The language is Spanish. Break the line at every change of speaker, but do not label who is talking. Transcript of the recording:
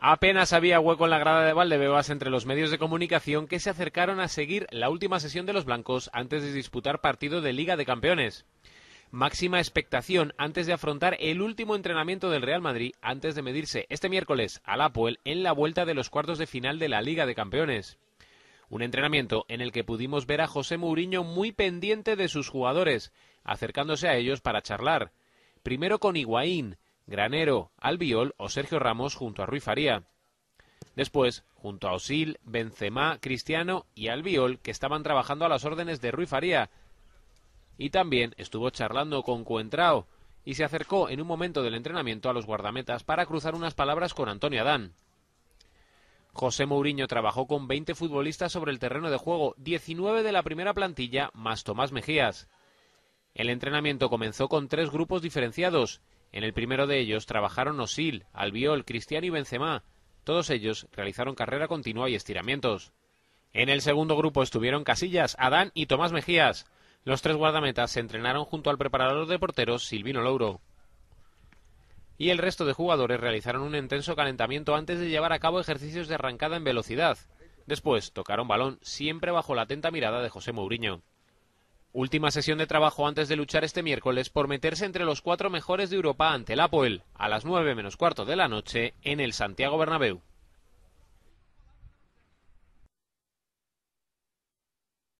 Apenas había hueco en la grada de Valdebebas entre los medios de comunicación que se acercaron a seguir la última sesión de los blancos antes de disputar partido de Liga de Campeones. Máxima expectación antes de afrontar el último entrenamiento del Real Madrid antes de medirse este miércoles al Apoel en la vuelta de los cuartos de final de la Liga de Campeones. Un entrenamiento en el que pudimos ver a José Mourinho muy pendiente de sus jugadores, acercándose a ellos para charlar. Primero con Higuaín, Granero, Albiol o Sergio Ramos junto a Rui Faría. Después, junto a Osil, Benzema, Cristiano y Albiol, que estaban trabajando a las órdenes de Rui Faría. Y también estuvo charlando con Cuentrao y se acercó en un momento del entrenamiento a los guardametas para cruzar unas palabras con Antonio Adán. José Mourinho trabajó con 20 futbolistas sobre el terreno de juego, 19 de la primera plantilla más Tomás Mejías. El entrenamiento comenzó con tres grupos diferenciados, en el primero de ellos trabajaron Osil, Albiol, Cristiano y Benzema. Todos ellos realizaron carrera continua y estiramientos. En el segundo grupo estuvieron Casillas, Adán y Tomás Mejías. Los tres guardametas se entrenaron junto al preparador de porteros Silvino Louro. Y el resto de jugadores realizaron un intenso calentamiento antes de llevar a cabo ejercicios de arrancada en velocidad. Después tocaron balón, siempre bajo la atenta mirada de José Mourinho. Última sesión de trabajo antes de luchar este miércoles por meterse entre los cuatro mejores de Europa ante el Apoel a las nueve menos cuarto de la noche en el Santiago Bernabéu.